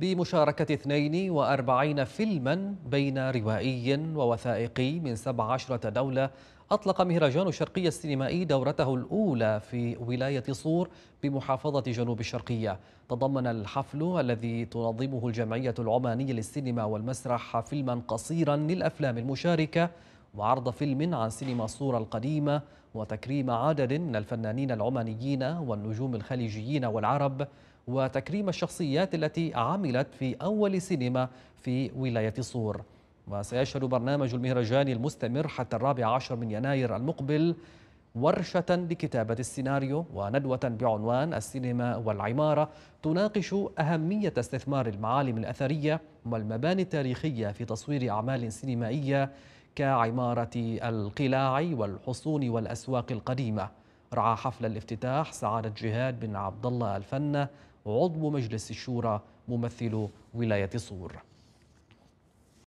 بمشاركة 42 فيلما بين روائي ووثائقي من 17 دولة أطلق مهرجان الشرقية السينمائي دورته الأولى في ولاية صور بمحافظة جنوب الشرقية تضمن الحفل الذي تنظمه الجمعية العمانية للسينما والمسرح فيلما قصيرا للأفلام المشاركة وعرض فيلم عن سينما الصورة القديمة وتكريم عدد من الفنانين العمانيين والنجوم الخليجيين والعرب وتكريم الشخصيات التي عملت في أول سينما في ولاية صور وسيشهد برنامج المهرجان المستمر حتى الرابع عشر من يناير المقبل ورشة لكتابة السيناريو وندوة بعنوان السينما والعمارة تناقش أهمية استثمار المعالم الأثرية والمباني التاريخية في تصوير أعمال سينمائية كعمارة القلاع والحصون والأسواق القديمة رعى حفل الافتتاح سعادة جهاد بن عبد الله الفنة عضو مجلس الشورى ممثل ولاية صور